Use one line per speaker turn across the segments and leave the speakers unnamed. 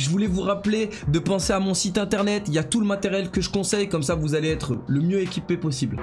Je voulais vous rappeler de penser à mon site internet. Il y a tout le matériel que je conseille. Comme ça, vous allez être le mieux équipé possible.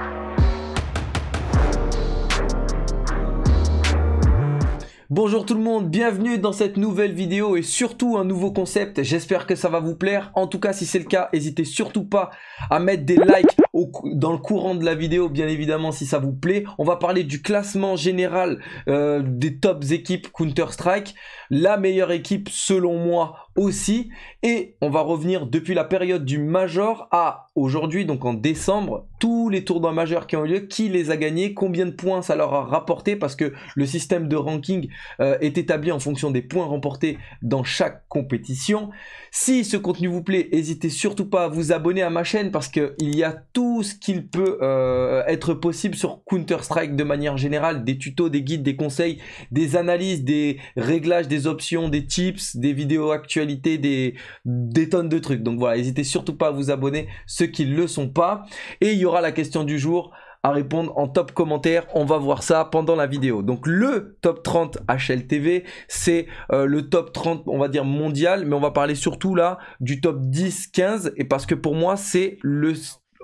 Bonjour tout le monde, bienvenue dans cette nouvelle vidéo et surtout un nouveau concept. J'espère que ça va vous plaire. En tout cas, si c'est le cas, n'hésitez surtout pas à mettre des likes dans le courant de la vidéo, bien évidemment, si ça vous plaît. On va parler du classement général euh, des tops équipes Counter-Strike. La meilleure équipe, selon moi, aussi. Et on va revenir depuis la période du Major à aujourd'hui, donc en décembre, tous les tournois majeurs qui ont eu lieu, qui les a gagnés, combien de points ça leur a rapporté, parce que le système de ranking euh, est établi en fonction des points remportés dans chaque compétition. Si ce contenu vous plaît, n'hésitez surtout pas à vous abonner à ma chaîne, parce qu'il y a tout ce qu'il peut euh, être possible sur Counter-Strike de manière générale, des tutos, des guides, des conseils, des analyses, des réglages, des options, des tips, des vidéos actualités, des, tonnes de trucs. Donc voilà, n'hésitez surtout pas à vous abonner, ceux qui ne le sont pas. Et il y aura la question du jour à répondre en top commentaire. On va voir ça pendant la vidéo. Donc le top 30 HLTV, c'est euh, le top 30, on va dire mondial, mais on va parler surtout là du top 10, 15, et parce que pour moi, c'est le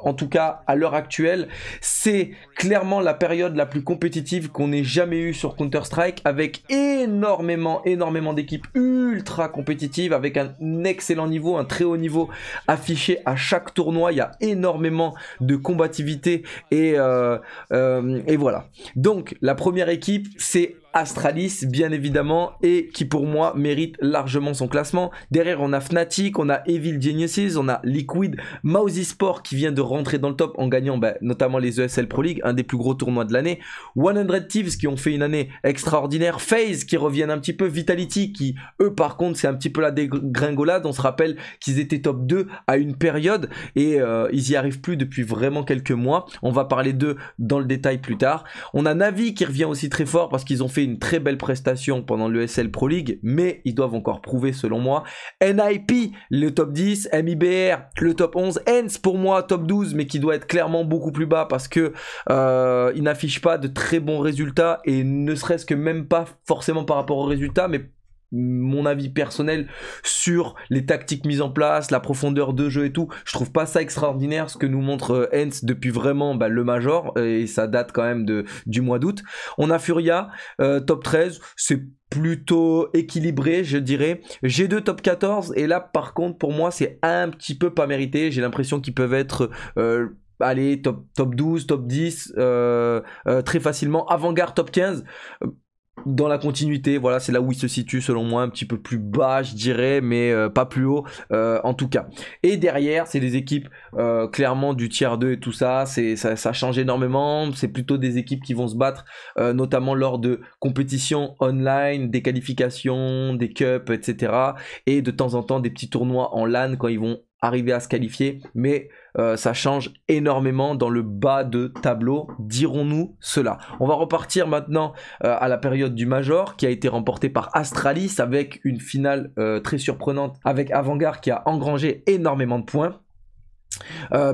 en tout cas à l'heure actuelle, c'est clairement la période la plus compétitive qu'on ait jamais eue sur Counter-Strike, avec énormément, énormément d'équipes ultra compétitives, avec un excellent niveau, un très haut niveau affiché à chaque tournoi. Il y a énormément de combativité et, euh, euh, et voilà. Donc la première équipe, c'est Astralis, bien évidemment, et qui pour moi mérite largement son classement. Derrière, on a Fnatic, on a Evil Geniuses, on a Liquid, mousey Sport qui vient de rentrer dans le top en gagnant bah, notamment les ESL Pro League, un des plus gros tournois de l'année. 100 Thieves qui ont fait une année extraordinaire. FaZe qui reviennent un petit peu. Vitality qui, eux, par contre, c'est un petit peu la dégringolade. On se rappelle qu'ils étaient top 2 à une période et euh, ils y arrivent plus depuis vraiment quelques mois. On va parler d'eux dans le détail plus tard. On a Navi qui revient aussi très fort parce qu'ils ont fait une très belle prestation pendant l'ESL Pro League, mais ils doivent encore prouver selon moi. NIP, le top 10, MIBR, le top 11, ENS pour moi, top 12, mais qui doit être clairement beaucoup plus bas parce que euh, n'affiche pas de très bons résultats et ne serait-ce que même pas forcément par rapport aux résultats, mais mon avis personnel sur les tactiques mises en place, la profondeur de jeu et tout. Je trouve pas ça extraordinaire ce que nous montre euh, Hens depuis vraiment bah, le Major et ça date quand même de, du mois d'août. On a Furia, euh, top 13, c'est plutôt équilibré, je dirais. G2 top 14 et là par contre pour moi c'est un petit peu pas mérité. J'ai l'impression qu'ils peuvent être euh, allez, top, top 12, top 10, très facilement. Avant-garde, top 15 dans la continuité, voilà, c'est là où il se situe selon moi, un petit peu plus bas, je dirais, mais euh, pas plus haut euh, en tout cas. Et derrière, c'est des équipes euh, clairement du tiers 2 et tout ça, c'est ça, ça, change énormément. C'est plutôt des équipes qui vont se battre, notamment lors de compétitions online, des qualifications, des cups, etc. Et de temps en temps des petits tournois en LAN quand ils vont arriver à se qualifier, mais euh, ça change énormément dans le bas de tableau, dirons-nous cela. On va repartir maintenant euh, à la période du Major qui a été remportée par Astralis avec une finale euh, très surprenante avec avant-garde qui a engrangé énormément de points.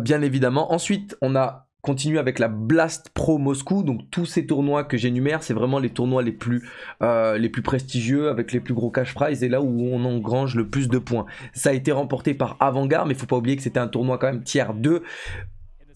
bien évidemment. Ensuite, on a continue avec la Blast Pro Moscou. Donc tous ces tournois que j'énumère, c'est vraiment les tournois les plus, euh, les plus prestigieux, avec les plus gros cash prize, et là où on engrange le plus de points. Ça a été remporté par Avant-Garde mais il faut pas oublier que c'était un tournoi quand même tiers 2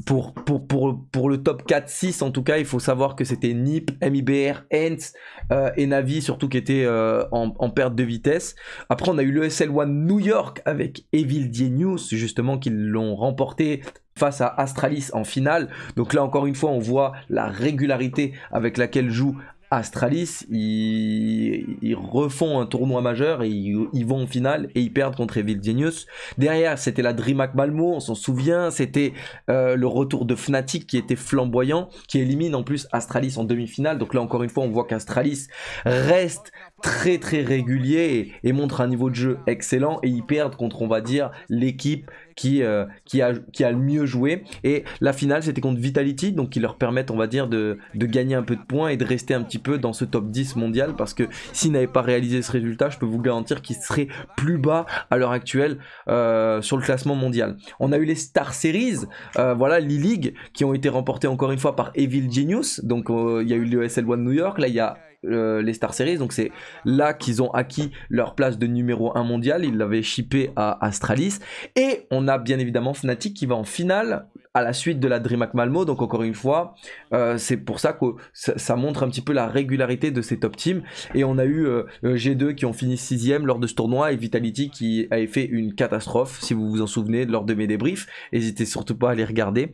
pour, pour, pour, le top 4-6, en tout cas, il faut savoir que c'était NIP, MIBR, Ents euh, et Navi, surtout qui étaient euh, en, perte de vitesse. Après, on a eu le SL1 New York avec Evil Dienius justement, qui l'ont remporté face à Astralis en finale. Donc là encore une fois, on voit la régularité avec laquelle joue Astralis, ils, refont un tournoi majeur et ils, vont en finale et ils perdent contre Evil Genius. Derrière, c'était la DreamHack Malmo, on s'en souvient, c'était euh, le retour de Fnatic qui était flamboyant, qui élimine en plus Astralis en demi-finale. Donc là, encore une fois, on voit qu'Astralis reste très très régulier et, et montre un niveau de jeu excellent et ils perdent contre, on va dire, l'équipe qui, euh, qui, a, qui a le mieux joué. Et la finale, c'était contre Vitality, donc qui leur permettent, on va dire, de, gagner un peu de points et de rester un petit peu dans ce top 10 mondial. Parce que s'ils n'avaient pas réalisé ce résultat, je peux vous garantir qu'ils seraient plus bas à l'heure actuelle euh, sur le classement mondial. On a eu les Star Series, euh, voilà, l'E-League, qui ont été remportées encore une fois par Evil Genius. Donc il y a eu le One New York, là il y a euh, les Star Series. Donc c'est là qu'ils ont acquis leur place de numéro 1 mondial. Ils l'avaient shippé à Astralis. Et on a bien évidemment Fnatic qui va en finale à la suite de la DreamHack Malmo. Donc encore une fois, euh, c'est pour ça que ça, montre un petit peu la régularité de ces top teams. Et on a eu euh, euh, G2 qui ont fini sixième lors de ce tournoi et Vitality qui avait fait une catastrophe, si vous vous en souvenez, lors de mes débriefs. N'hésitez surtout pas à les regarder,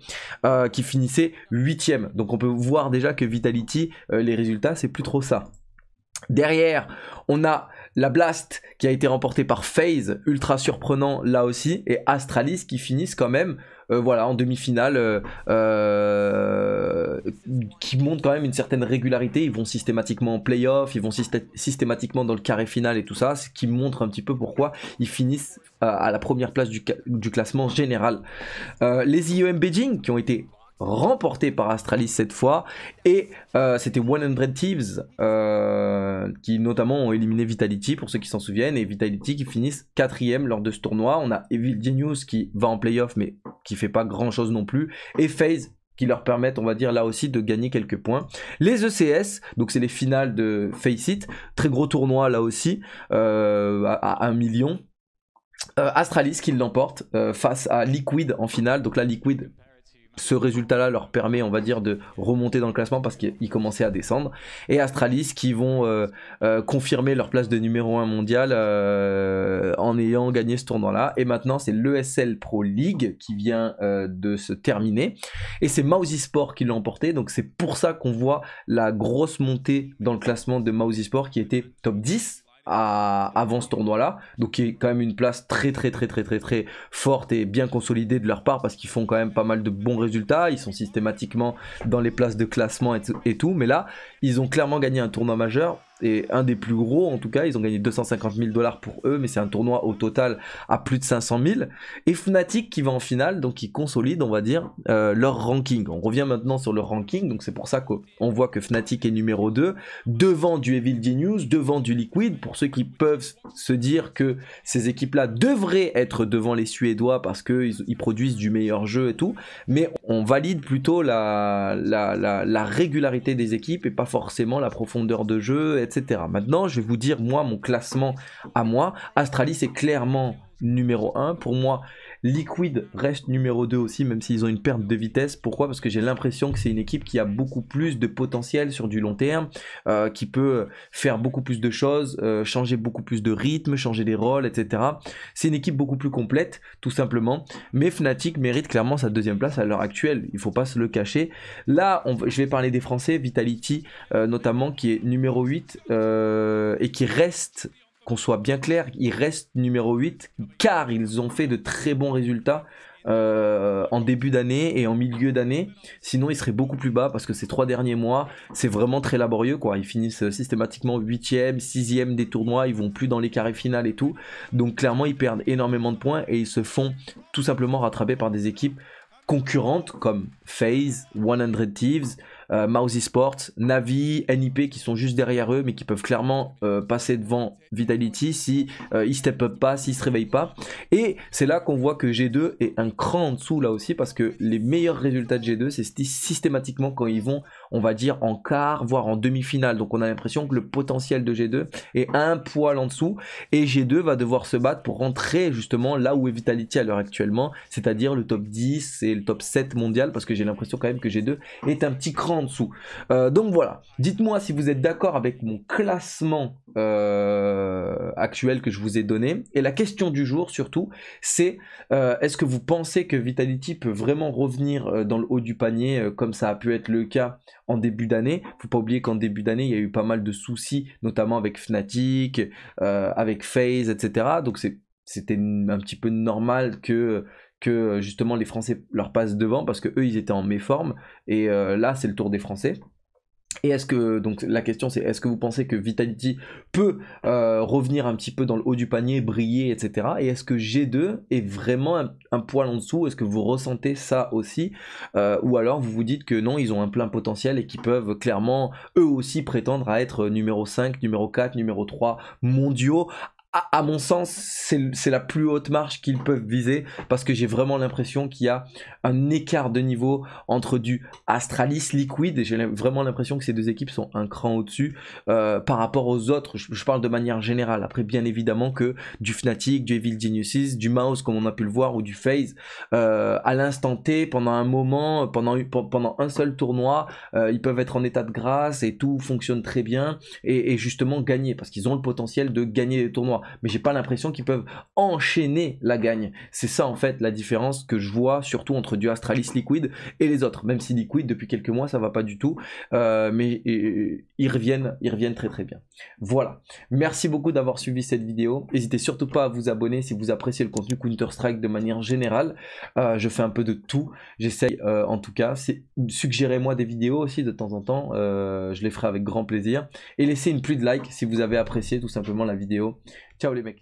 qui finissait huitième. Donc on peut voir déjà que Vitality, les résultats, c'est plus trop ça. Derrière, on a la Blast qui a été remportée par FaZe, ultra surprenant là aussi, et Astralis qui finissent quand même euh, voilà, en demi-finale, euh, euh, qui montre quand même une certaine régularité. Ils vont systématiquement en playoff, ils vont systématiquement dans le carré final et tout ça, ce qui montre un petit peu pourquoi ils finissent à la première place du, classement général. les IEM Beijing qui ont été remportés par Astralis cette fois. Et c'était 100 Thieves qui notamment ont éliminé Vitality pour ceux qui s'en souviennent. Et Vitality qui finissent quatrième lors de ce tournoi. On a Evil Genius qui va en playoff mais qui fait pas grand chose non plus, et phase qui leur permettent, on va dire, là aussi de gagner quelques points. Les ECS, donc c'est les finales de Face It, très gros tournoi là aussi, euh, à, 1 million, euh, Astralis qui l'emporte euh, face à Liquid en finale. Donc là, Liquid ce résultat-là leur permet, on va dire, de remonter dans le classement parce qu'ils commençaient à descendre. Et Astralis qui vont euh, euh, confirmer leur place de numéro 1 mondial euh, en ayant gagné ce tournoi-là. Et maintenant, c'est l'ESL Pro League qui vient de se terminer. Et c'est Mousey Sport qui l'a emporté. Donc c'est pour ça qu'on voit la grosse montée dans le classement de Mousey Sport qui était top 10 avant ce tournoi-là. Donc qui est quand même une place très très très très très très forte et bien consolidée de leur part parce qu'ils font quand même pas mal de bons résultats. Ils sont systématiquement dans les places de classement et tout. Mais là, ils ont clairement gagné un tournoi majeur et un des plus gros en tout cas. Ils ont gagné 250 000 dollars pour eux, mais c'est un tournoi au total à plus de 500 000. Et Fnatic qui va en finale, donc qui consolide, on va dire, euh, leur ranking. On revient maintenant sur leur ranking, donc c'est pour ça qu'on voit que Fnatic est numéro 2, devant du Evil Genius, devant du Liquid, pour ceux qui peuvent se dire que ces équipes-là devraient être devant les Suédois parce qu'ils produisent du meilleur jeu et tout, mais on valide plutôt la, la, la régularité des équipes et pas forcément la profondeur de jeu, Maintenant, je vais vous dire, moi, mon classement à moi. Astralis est clairement numéro 1. Pour moi, Liquid reste numéro 2 aussi, même s'ils ont une perte de vitesse. Pourquoi Parce que j'ai l'impression que c'est une équipe qui a beaucoup plus de potentiel sur du long terme, euh, qui peut faire beaucoup plus de choses, euh, changer beaucoup plus de rythme, changer des rôles, etc. C'est une équipe beaucoup plus complète, tout simplement. Mais Fnatic mérite clairement sa deuxième place à l'heure actuelle. Il ne faut pas se le cacher. Là, je vais parler des Français, Vitality euh, notamment, qui est numéro 8 et qui reste qu'on soit bien clair, ils restent numéro 8 car ils ont fait de très bons résultats euh, en début d'année et en milieu d'année. Sinon, ils seraient beaucoup plus bas parce que ces trois derniers mois, c'est vraiment très laborieux. Quoi. Ils finissent systématiquement 8e, 6e des tournois, ils vont plus dans les carrés finales et tout. Donc clairement, ils perdent énormément de points et ils se font tout simplement rattraper par des équipes concurrentes comme FaZe, 100 Thieves euh, Mouse Esports, Navi, NIP qui sont juste derrière eux, mais qui peuvent clairement euh, passer devant Vitality si euh, ils step up pas, s'ils se réveillent pas. Et c'est là qu'on voit que G2 est un cran en dessous là aussi, parce que les meilleurs résultats de G2, c'est systématiquement quand ils vont on va dire, en quart, voire en demi-finale. Donc on a l'impression que le potentiel de G2 est un poil en dessous. Et G2 va devoir se battre pour rentrer justement là où est Vitality à l'heure actuellement, c'est-à-dire le top 10 et le top 7 mondial, parce que j'ai l'impression quand même que G2 est un petit cran en dessous. Euh, donc voilà, dites-moi si vous êtes d'accord avec mon classement euh, actuel que je vous ai donné. Et la question du jour surtout, c'est euh, est-ce que vous pensez que Vitality peut vraiment revenir dans le haut du panier comme ça a pu être le cas en début d'année. Faut pas oublier qu'en début d'année, il y a eu pas mal de soucis, notamment avec Fnatic, euh, avec FaZe, etc. Donc c'était un petit peu normal que justement les Français leur passent devant parce que eux ils étaient en méforme et euh, là c'est le tour des Français. Et est-ce que, donc la question c'est, est-ce que vous pensez que Vitality peut euh, revenir un petit peu dans le haut du panier, briller, etc. Et est-ce que G2 est vraiment un, poil en dessous Est-ce que vous ressentez ça aussi euh, Ou alors vous vous dites que non, ils ont un plein potentiel et qu'ils peuvent clairement eux aussi prétendre à être numéro 5, numéro 4, numéro 3 mondiaux à, mon sens, c'est la plus haute marche qu'ils peuvent viser parce que j'ai vraiment l'impression qu'il y a un écart de niveau entre du Astralis Liquid et j'ai vraiment l'impression que ces deux équipes sont un cran au-dessus euh, par rapport aux autres. Je, parle de manière générale. Après, bien évidemment que du Fnatic, du Evil Geniuses, du Mouse, comme on a pu le voir, ou du Phase, euh, à l'instant T, pendant un moment, pendant, pendant un seul tournoi, euh, ils peuvent être en état de grâce et tout fonctionne très bien et, et justement gagner parce qu'ils ont le potentiel de gagner les tournois mais j'ai pas l'impression qu'ils peuvent enchaîner la gagne. C'est ça en fait la différence que je vois surtout entre du Astralis Liquid et les autres, même si Liquid depuis quelques mois ça va pas du tout, euh, mais ils reviennent, ils reviennent très très bien. Voilà, merci beaucoup d'avoir suivi cette vidéo. N'hésitez surtout pas à vous abonner si vous appréciez le contenu Counter Strike de manière générale. Euh, je fais un peu de tout, j'essaye euh, en tout cas. Suggérez-moi des vidéos aussi de temps en temps, je les ferai avec grand plaisir. Et laissez une pluie de likes si vous avez apprécié tout simplement la vidéo. Ciao les